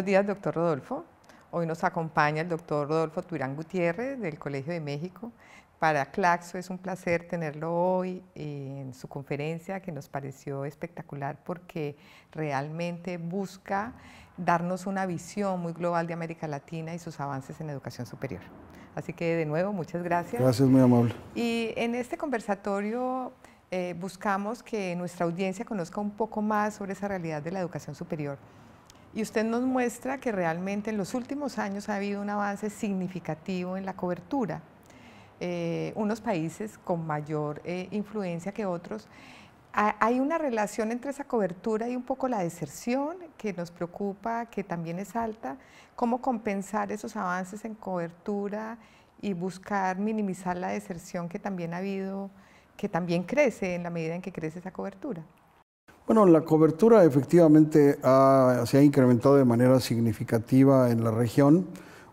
Buenos días, doctor Rodolfo. Hoy nos acompaña el doctor Rodolfo Turán Gutiérrez del Colegio de México. Para Claxo es un placer tenerlo hoy eh, en su conferencia que nos pareció espectacular porque realmente busca darnos una visión muy global de América Latina y sus avances en educación superior. Así que de nuevo, muchas gracias. Gracias, muy amable. Y en este conversatorio eh, buscamos que nuestra audiencia conozca un poco más sobre esa realidad de la educación superior. Y usted nos muestra que realmente en los últimos años ha habido un avance significativo en la cobertura. Eh, unos países con mayor eh, influencia que otros. hay una relación entre esa cobertura y un poco la deserción que nos preocupa, que también es alta. ¿Cómo compensar esos avances en cobertura y buscar minimizar la deserción que también ha habido, que también crece en la medida en que crece esa cobertura? Bueno, la cobertura efectivamente se ha incrementado de manera significativa en la región.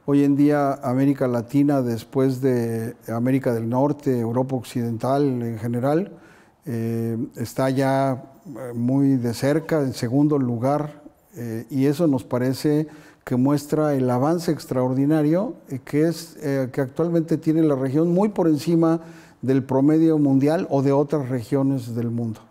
Hoy en día América Latina, después de América del Norte, Europa Occidental en general, eh, está ya eh, muy de cerca, en segundo lugar, eh, y eso nos parece que muestra el avance extraordinario que, es, que actualmente tiene la región muy por encima del promedio mundial o de otras regiones del mundo.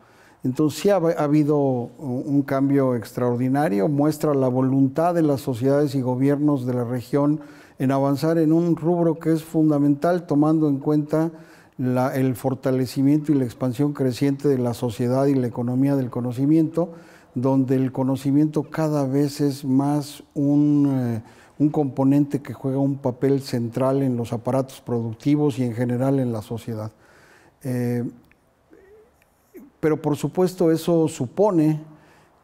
Entonces sí ha, habido un cambio extraordinario, muestra la voluntad de las sociedades y gobiernos de la región en avanzar en un rubro que es fundamental tomando en cuenta el fortalecimiento y la expansión creciente de la sociedad y la economía del conocimiento, donde el conocimiento cada vez es más un, eh, componente que juega un papel central en los aparatos productivos y en general en la sociedad. Eh, pero por supuesto eso supone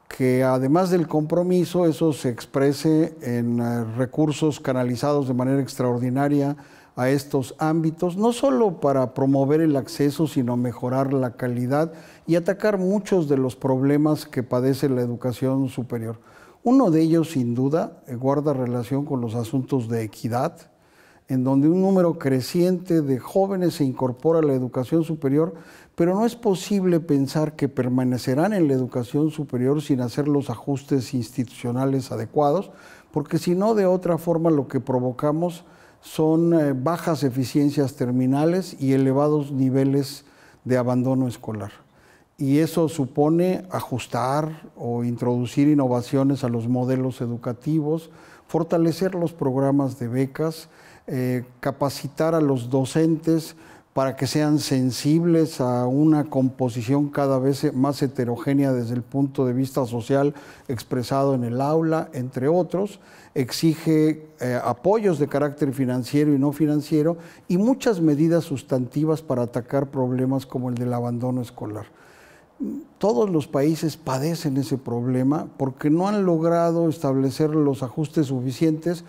que además del compromiso, eso se exprese en eh, recursos canalizados de manera extraordinaria a estos ámbitos, no solo para promover el acceso, sino mejorar la calidad y atacar muchos de los problemas que padece la educación superior. Uno de ellos, sin duda, eh, guarda relación con los asuntos de equidad, en donde un número creciente de jóvenes se incorpora a la educación superior, pero no es posible pensar que permanecerán en la educación superior sin hacer los ajustes institucionales adecuados, porque si no, de otra forma lo que provocamos son eh, bajas eficiencias terminales y elevados niveles de abandono escolar. Y eso supone ajustar o introducir innovaciones a los modelos educativos, fortalecer los programas de becas, eh, capacitar a los docentes para que sean sensibles a una composición cada vez más heterogénea desde el punto de vista social expresado en el aula, entre otros, exige eh, apoyos de carácter financiero y no financiero y muchas medidas sustantivas para atacar problemas como el del abandono escolar. Todos los países padecen ese problema porque no han logrado establecer los ajustes suficientes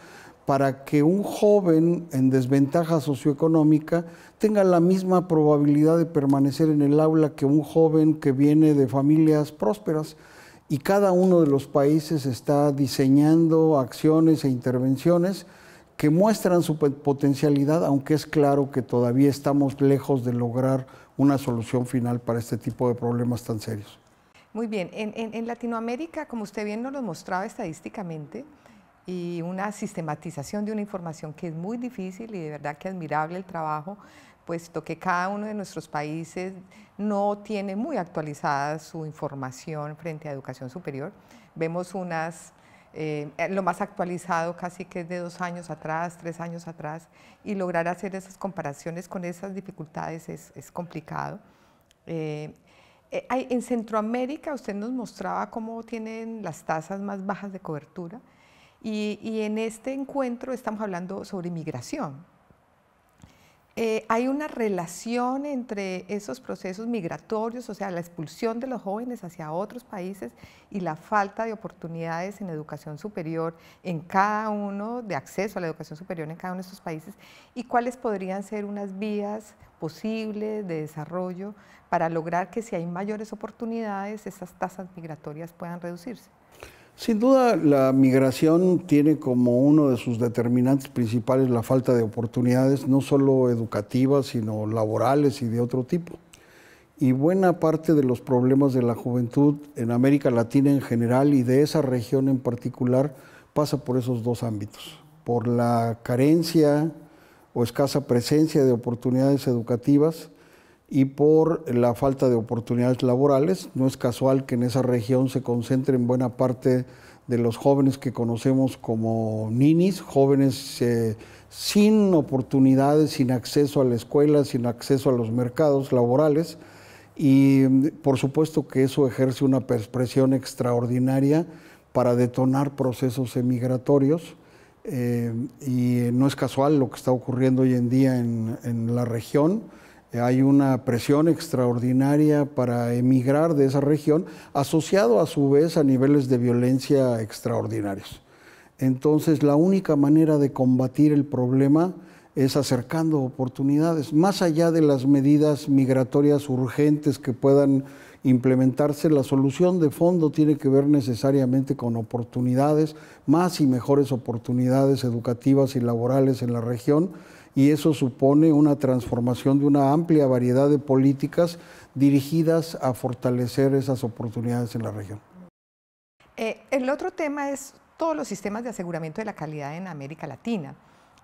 para que un joven en desventaja socioeconómica tenga la misma probabilidad de permanecer en el aula que un joven que viene de familias prósperas. Y cada uno de los países está diseñando acciones e intervenciones que muestran su potencialidad, aunque es claro que todavía estamos lejos de lograr una solución final para este tipo de problemas tan serios. Muy bien, en, Latinoamérica, como usted bien nos lo mostraba estadísticamente, y una sistematización de una información que es muy difícil y de verdad que admirable el trabajo, puesto que cada uno de nuestros países no tiene muy actualizada su información frente a educación superior. Vemos unas... Eh, lo más actualizado casi que es de dos años atrás, tres años atrás, y lograr hacer esas comparaciones con esas dificultades es, complicado. Eh, eh, en Centroamérica usted nos mostraba cómo tienen las tasas más bajas de cobertura y, en este encuentro estamos hablando sobre migración. Eh, hay una relación entre esos procesos migratorios, o sea, la expulsión de los jóvenes hacia otros países y la falta de oportunidades en educación superior en cada uno, de acceso a la educación superior en cada uno de estos países, y cuáles podrían ser unas vías posibles de desarrollo para lograr que si hay mayores oportunidades, esas tasas migratorias puedan reducirse. Sin duda, la migración tiene como uno de sus determinantes principales la falta de oportunidades, no solo educativas, sino laborales y de otro tipo. Y buena parte de los problemas de la juventud en América Latina en general y de esa región en particular pasa por esos dos ámbitos, por la carencia o escasa presencia de oportunidades educativas y por la falta de oportunidades laborales. No es casual que en esa región se concentren buena parte de los jóvenes que conocemos como ninis, jóvenes eh, sin oportunidades, sin acceso a la escuela, sin acceso a los mercados laborales. Y mm, por supuesto que eso ejerce una presión extraordinaria para detonar procesos emigratorios. Eh, y no es casual lo que está ocurriendo hoy en día en la región hay una presión extraordinaria para emigrar de esa región, asociado a su vez a niveles de violencia extraordinarios. Entonces, la única manera de combatir el problema es acercando oportunidades, más allá de las medidas migratorias urgentes que puedan implementarse, la solución de fondo tiene que ver necesariamente con oportunidades, más y mejores oportunidades educativas y laborales en la región y eso supone una transformación de una amplia variedad de políticas dirigidas a fortalecer esas oportunidades en la región. Eh, el otro tema es todos los sistemas de aseguramiento de la calidad en América Latina.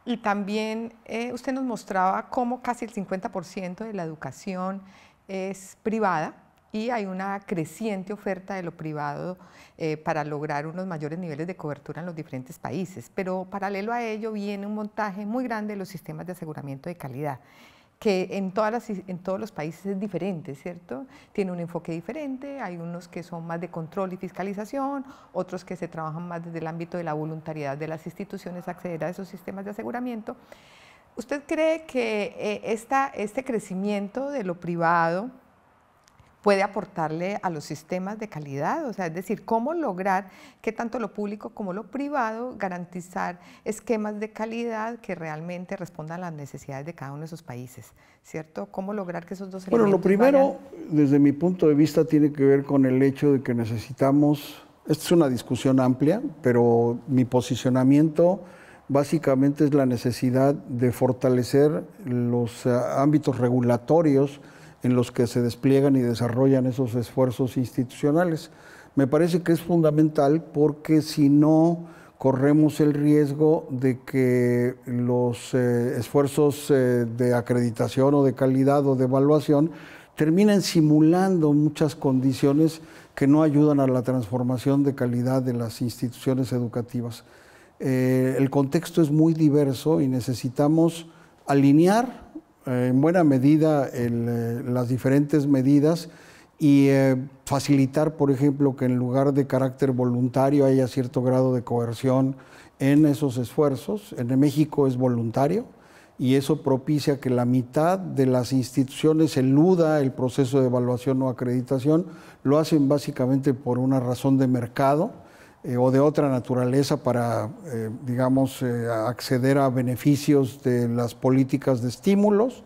Y también eh, usted nos mostraba cómo casi el 50% de la educación es privada, y hay una creciente oferta de lo privado eh, para lograr unos mayores niveles de cobertura en los diferentes países. Pero paralelo a ello viene un montaje muy grande de los sistemas de aseguramiento de calidad que en, todas en todos los países es diferente, ¿cierto? Tiene un enfoque diferente, hay unos que son más de control y fiscalización, otros que se trabajan más desde el ámbito de la voluntariedad de las instituciones acceder a esos sistemas de aseguramiento. ¿Usted cree que eh, este crecimiento de lo privado, puede aportarle a los sistemas de calidad, o sea, es decir, cómo lograr que tanto lo público como lo privado garantizar esquemas de calidad que realmente respondan a las necesidades de cada uno de esos países, ¿cierto? ¿Cómo lograr que esos dos elementos Bueno, lo primero, desde mi punto de vista, tiene que ver con el hecho de que necesitamos, esta es una discusión amplia, pero mi posicionamiento básicamente es la necesidad de fortalecer los eh, ámbitos regulatorios, en los que se despliegan y desarrollan esos esfuerzos institucionales. Me parece que es fundamental porque si no corremos el riesgo de que los eh, esfuerzos eh, de acreditación o de calidad o de evaluación terminen simulando muchas condiciones que no ayudan a la transformación de calidad de las instituciones educativas. Eh, el contexto es muy diverso y necesitamos alinear en buena medida eh, las diferentes medidas y eh, facilitar, por ejemplo, que en lugar de carácter voluntario haya cierto grado de coerción en esos esfuerzos. En México es voluntario y eso propicia que la mitad de las instituciones eluda el proceso de evaluación o acreditación. Lo hacen básicamente por una razón de mercado eh, o de otra naturaleza para, eh, digamos, eh, acceder a beneficios de las políticas de estímulos.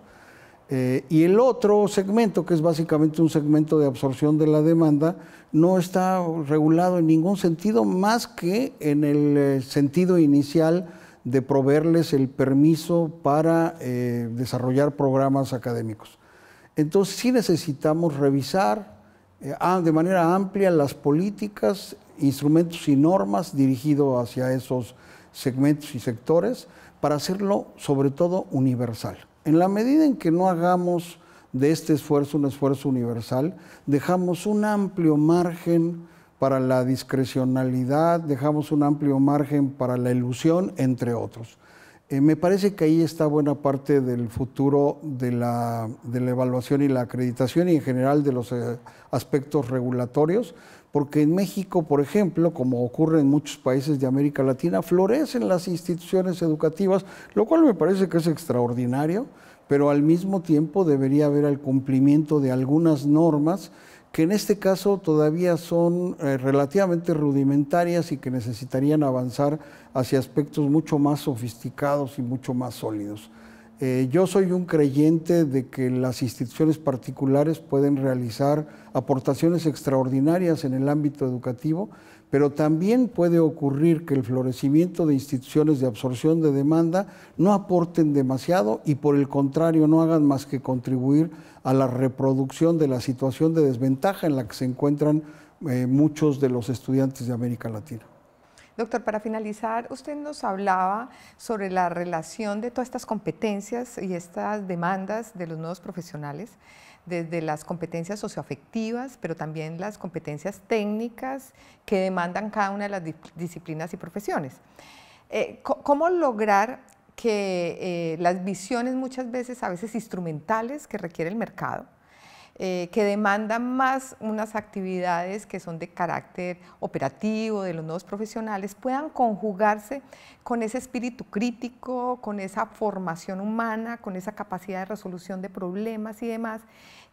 y el otro segmento, que es básicamente un segmento de absorción de la demanda, no está regulado en ningún sentido más que en el sentido inicial de proveerles el permiso para desarrollar programas académicos. Entonces sí necesitamos revisar ah, de manera amplia las políticas instrumentos y normas dirigidos hacia esos segmentos y sectores para hacerlo sobre todo universal. En la medida en que no hagamos de este esfuerzo un esfuerzo universal, dejamos un amplio margen para la discrecionalidad, dejamos un amplio margen para la ilusión, entre otros. Eh, me parece que ahí está buena parte del futuro de la, evaluación y la acreditación y en general de los eh, aspectos regulatorios, porque en México, por ejemplo, como ocurre en muchos países de América Latina, florecen las instituciones educativas, lo cual me parece que es extraordinario, pero al mismo tiempo debería haber el cumplimiento de algunas normas que en este caso todavía son eh, relativamente rudimentarias y que necesitarían avanzar hacia aspectos mucho más sofisticados y mucho más sólidos. Eh, yo soy un creyente de que las instituciones particulares pueden realizar aportaciones extraordinarias en el ámbito educativo, pero también puede ocurrir que el florecimiento de instituciones de absorción de demanda no aporten demasiado y por el contrario no hagan más que contribuir a la reproducción de la situación de desventaja en la que se encuentran eh, muchos de los estudiantes de América Latina. Doctor, para finalizar, usted nos hablaba sobre la relación de todas estas competencias y estas demandas de los nuevos profesionales, desde las competencias socioafectivas, pero también las competencias técnicas que demandan cada una de las disciplinas y profesiones. Eh, ¿Cómo lograr que eh, las visiones muchas veces, a veces instrumentales, que requiere el mercado, eh, que demandan más unas actividades que son de carácter operativo, de los nuevos profesionales, puedan conjugarse con ese espíritu crítico, con esa formación humana, con esa capacidad de resolución de problemas y demás,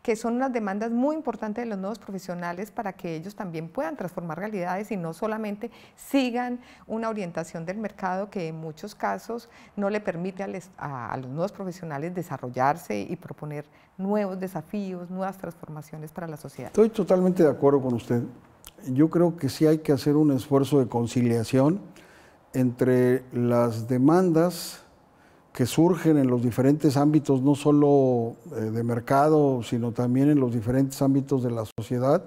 que son unas demandas muy importantes de los nuevos profesionales para que ellos también puedan transformar realidades y no solamente sigan una orientación del mercado que en muchos casos no le permite a, a los nuevos profesionales desarrollarse y proponer nuevos desafíos, nuevas transformaciones para la sociedad. Estoy totalmente de acuerdo con usted. Yo creo que sí hay que hacer un esfuerzo de conciliación entre las demandas que surgen en los diferentes ámbitos, no solo eh, de mercado, sino también en los diferentes ámbitos de la sociedad,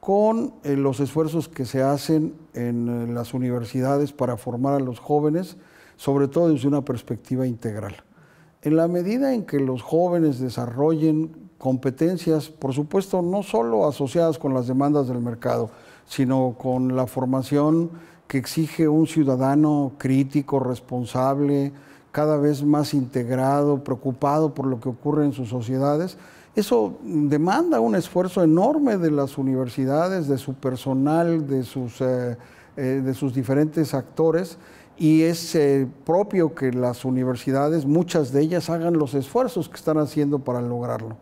con eh, los esfuerzos que se hacen en eh, las universidades para formar a los jóvenes, sobre todo desde una perspectiva integral. En la medida en que los jóvenes desarrollen competencias, por supuesto, no solo asociadas con las demandas del mercado, sino con la formación que exige un ciudadano crítico, responsable, cada vez más integrado, preocupado por lo que ocurre en sus sociedades. Eso demanda un esfuerzo enorme de las universidades, de su personal, de sus, eh, eh, diferentes actores y es eh, propio que las universidades, muchas de ellas, hagan los esfuerzos que están haciendo para lograrlo.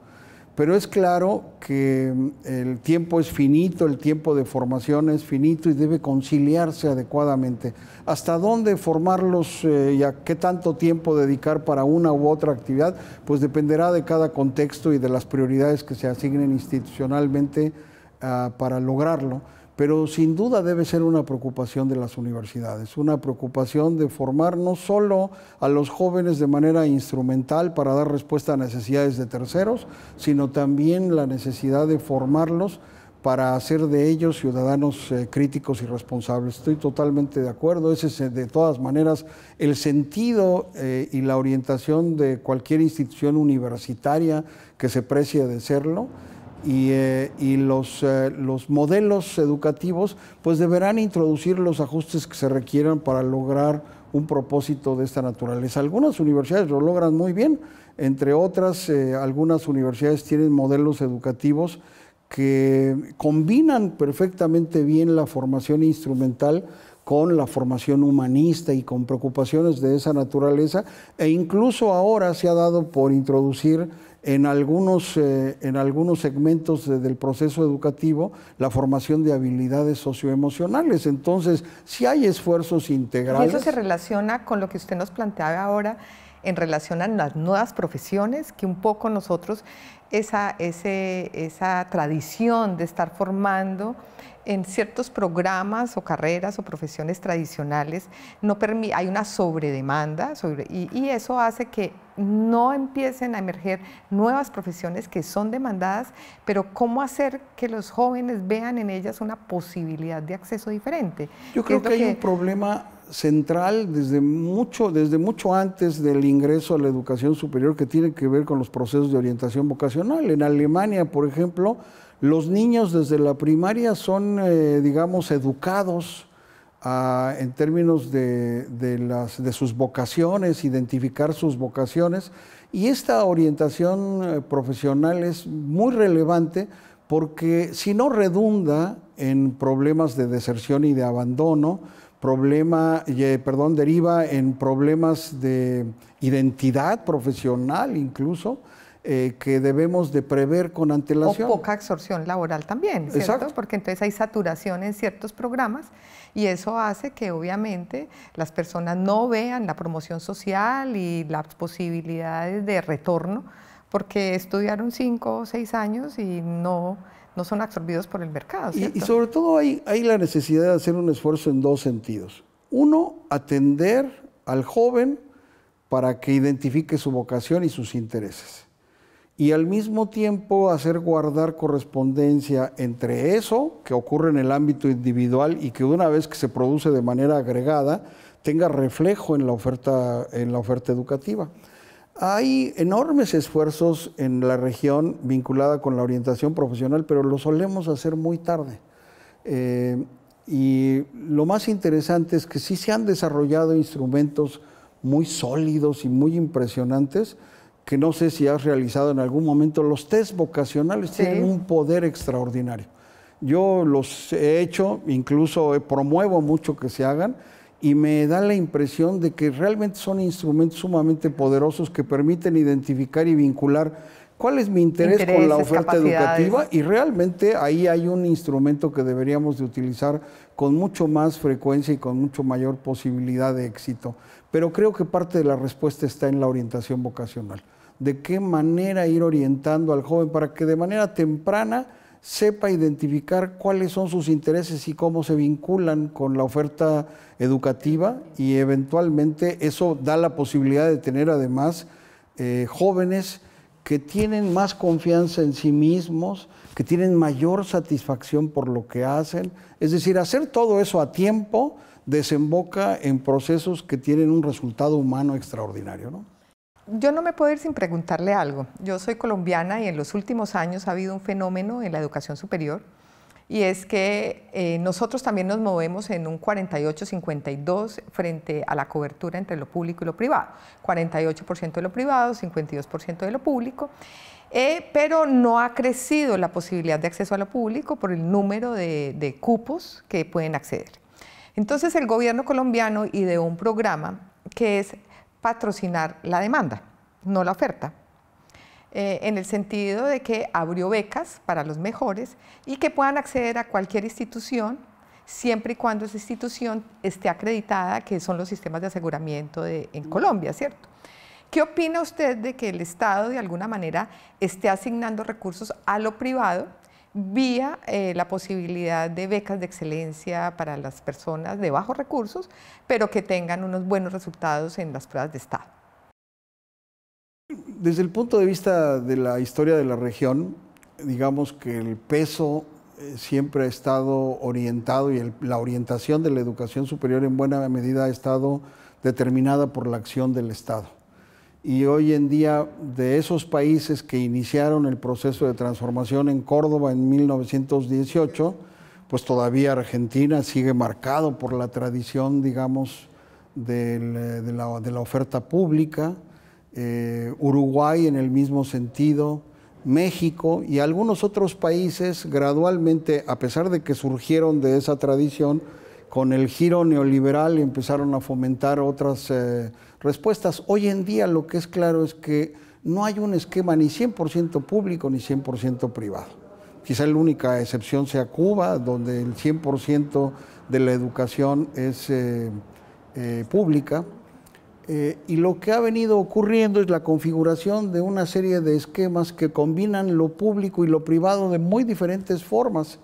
Pero es claro que mm, el tiempo es finito, el tiempo de formación es finito y debe conciliarse adecuadamente. ¿Hasta dónde formarlos eh, y a qué tanto tiempo dedicar para una u otra actividad? Pues dependerá de cada contexto y de las prioridades que se asignen institucionalmente ah, para lograrlo pero sin duda debe ser una preocupación de las universidades, una preocupación de formar no solo a los jóvenes de manera instrumental para dar respuesta a necesidades de terceros, sino también la necesidad de formarlos para hacer de ellos ciudadanos eh, críticos y responsables. Estoy totalmente de acuerdo, ese es eh, de todas maneras el sentido eh, y la orientación de cualquier institución universitaria que se precie de serlo eh, y, los, eh, los, modelos educativos pues deberán introducir los ajustes que se requieran para lograr un propósito de esta naturaleza. Algunas universidades lo logran muy bien, entre otras eh, algunas universidades tienen modelos educativos que combinan perfectamente bien la formación instrumental con la formación humanista y con preocupaciones de esa naturaleza e incluso ahora se ha dado por introducir en algunos, eh, en algunos segmentos del proceso educativo la formación de habilidades socioemocionales. Entonces, si hay esfuerzos integrales. Y eso se relaciona con lo que usted nos planteaba ahora en relación a las nuevas profesiones, que un poco nosotros, esa, ese, esa tradición de estar formando en ciertos programas o carreras o profesiones tradicionales, no hay una sobredemanda sobre, y eso hace que no empiecen a emerger nuevas profesiones que son demandadas, pero cómo hacer que los jóvenes vean en ellas una posibilidad de acceso diferente. Yo creo que, hay un problema central desde mucho, desde mucho antes del ingreso a la educación superior que tiene que ver con los procesos de orientación vocacional. En Alemania, por ejemplo, los niños desde la primaria son, eh, digamos, educados en términos de, de sus vocaciones, identificar sus vocaciones. Y esta orientación eh, profesional es muy relevante porque si no redunda en problemas de deserción y de abandono, problema, eh, perdón, deriva en problemas de identidad profesional incluso, eh, que debemos de prever con antelación. O poca absorción laboral también, ¿cierto? Porque entonces hay saturación en ciertos programas y eso hace que obviamente las personas no vean la promoción social y las posibilidades de retorno porque estudiaron cinco o seis años y no, no son absorbidos por el mercado. Y, y, sobre todo hay, hay la necesidad de hacer un esfuerzo en dos sentidos. Uno, atender al joven para que identifique su vocación y sus intereses y al mismo tiempo hacer guardar correspondencia entre eso que ocurre en el ámbito individual y que una vez que se produce de manera agregada tenga reflejo en la oferta, educativa. Hay enormes esfuerzos en la región vinculada con la orientación profesional, pero lo solemos hacer muy tarde. Eh, y lo más interesante es que sí se han desarrollado instrumentos muy sólidos y muy impresionantes, que no sé si has realizado en algún momento, los test vocacionales tienen un poder extraordinario. Yo los he hecho, incluso promuevo mucho que se hagan y me da la impresión de que realmente son instrumentos sumamente poderosos que permiten identificar y vincular cuál es mi interés con la oferta educativa y realmente ahí hay un instrumento que deberíamos de utilizar con mucho más frecuencia y con mucho mayor posibilidad de éxito. Pero creo que parte de la respuesta está en la orientación vocacional. De qué manera ir orientando al joven para que de manera temprana sepa identificar cuáles son sus intereses y cómo se vinculan con la oferta educativa y eventualmente eso da la posibilidad de tener además eh, jóvenes que tienen más confianza en sí mismos, que tienen mayor satisfacción por lo que hacen. Es decir, hacer todo eso a tiempo desemboca en procesos que tienen un resultado humano extraordinario. Yo no me puedo ir sin preguntarle algo. Yo soy colombiana y en los últimos años ha habido un fenómeno en la educación superior y es que eh, nosotros también nos movemos en un 48-52 frente a la cobertura entre lo público y lo privado. 48% de lo privado, 52% de lo público. Eh, pero no ha crecido la posibilidad de acceso a lo público por el número de cupos que pueden acceder. Entonces el gobierno colombiano ideó un programa que es patrocinar la demanda, no la oferta. Eh, en el sentido de que abrió becas para los mejores y que puedan acceder a cualquier institución siempre y cuando esa institución esté acreditada, que son los sistemas de aseguramiento en Colombia, ¿cierto? ¿Qué opina usted de que el Estado de alguna manera esté asignando recursos a lo privado vía eh, la posibilidad de becas de excelencia para las personas de bajos recursos, pero que tengan unos buenos resultados en las pruebas de Estado. Desde el punto de vista de la historia de la región, digamos que el peso eh, siempre ha estado orientado y la orientación de la educación superior en buena medida ha estado determinada por la acción del Estado y hoy en día de esos países que iniciaron el proceso de transformación en Córdoba en 1918, pues todavía Argentina sigue marcado por la tradición, digamos, eh, de, la, oferta pública, eh, Uruguay en el mismo sentido, México y algunos otros países gradualmente, a pesar de que surgieron de esa tradición, con el giro neoliberal empezaron a fomentar otras eh, respuestas. Hoy en día lo que es claro es que no hay un esquema ni 100% público ni 100% privado. Quizá la única excepción sea Cuba, donde el 100% de la educación es eh, eh, pública. y lo que ha venido ocurriendo es la configuración de una serie de esquemas que combinan lo público y lo privado de muy diferentes formas.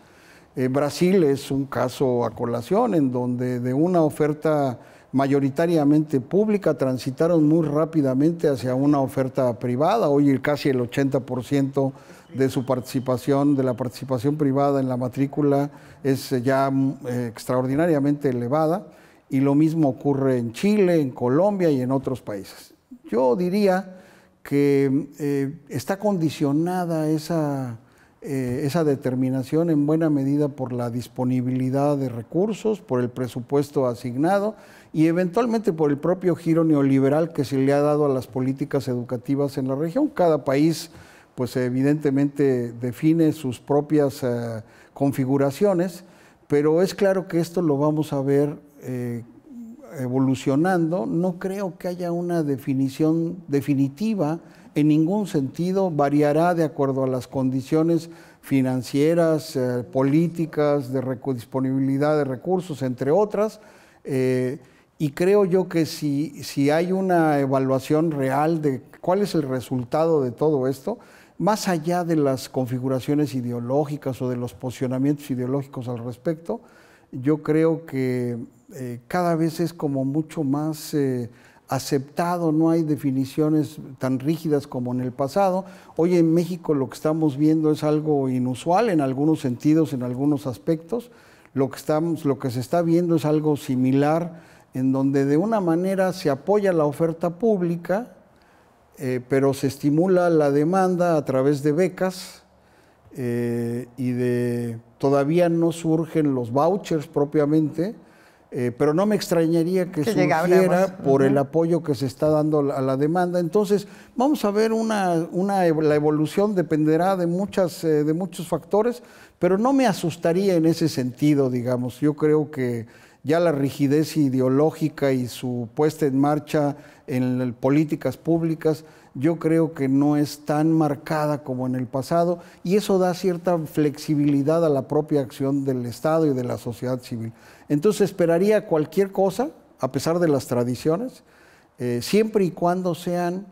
Eh, Brasil es un caso a colación en donde de una oferta mayoritariamente pública transitaron muy rápidamente hacia una oferta privada. Hoy casi el 80% de su participación, de la participación privada en la matrícula es eh, ya mm, eh, extraordinariamente elevada y lo mismo ocurre en Chile, en Colombia y en otros países. Yo diría que mm, está condicionada esa eh, esa determinación en buena medida por la disponibilidad de recursos, por el presupuesto asignado y eventualmente por el propio giro neoliberal que se le ha dado a las políticas educativas en la región. Cada país pues evidentemente define sus propias eh, configuraciones, pero es claro que esto lo vamos a ver eh, evolucionando. No creo que haya una definición definitiva en ningún sentido variará de acuerdo a las condiciones financieras, eh, políticas, de disponibilidad de recursos, entre otras. Eh, y creo yo que si, si hay una evaluación real de cuál es el resultado de todo esto, más allá de las configuraciones ideológicas o de los posicionamientos ideológicos al respecto, yo creo que eh, cada vez es como mucho más aceptado, no hay definiciones tan rígidas como en el pasado. Hoy en México lo que estamos viendo es algo inusual en algunos sentidos, en algunos aspectos. Lo que, estamos, lo que se está viendo es algo similar, en donde de una manera se apoya la oferta pública, eh, pero se estimula la demanda a través de becas eh, y de todavía no surgen los vouchers propiamente eh, pero no me extrañaría que, se surgiera por el apoyo que se está dando a la demanda. Entonces, vamos a ver una, la evolución dependerá de muchas eh, de muchos factores, pero no me asustaría en ese sentido, digamos. Yo creo que ya la rigidez ideológica y su puesta en marcha en políticas públicas, yo creo que no es tan marcada como en el pasado y eso da cierta flexibilidad a la propia acción del Estado y de la sociedad civil. Entonces esperaría cualquier cosa, a pesar de las tradiciones, eh, siempre y cuando sean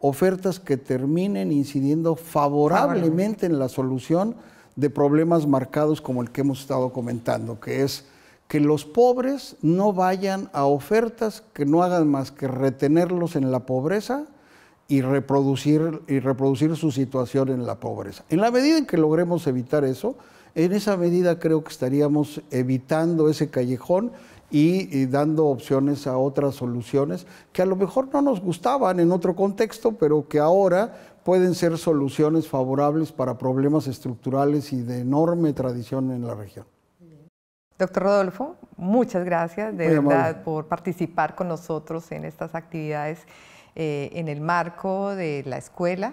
ofertas que terminen incidiendo favorablemente en la solución de problemas marcados como el que hemos estado comentando, que es que los pobres no vayan a ofertas que no hagan más que retenerlos en la pobreza y reproducir, y reproducir su situación en la pobreza. En la medida en que logremos evitar eso, en esa medida creo que estaríamos evitando ese callejón y, y, dando opciones a otras soluciones que a lo mejor no nos gustaban en otro contexto, pero que ahora pueden ser soluciones favorables para problemas estructurales y de enorme tradición en la región. Doctor Rodolfo, muchas gracias de verdad por participar con nosotros en estas actividades eh, en el marco de la escuela.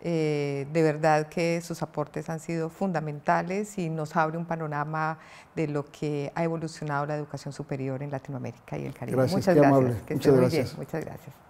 Eh, de verdad que sus aportes han sido fundamentales y nos abre un panorama de lo que ha evolucionado la educación superior en Latinoamérica y el Caribe. Muchas gracias.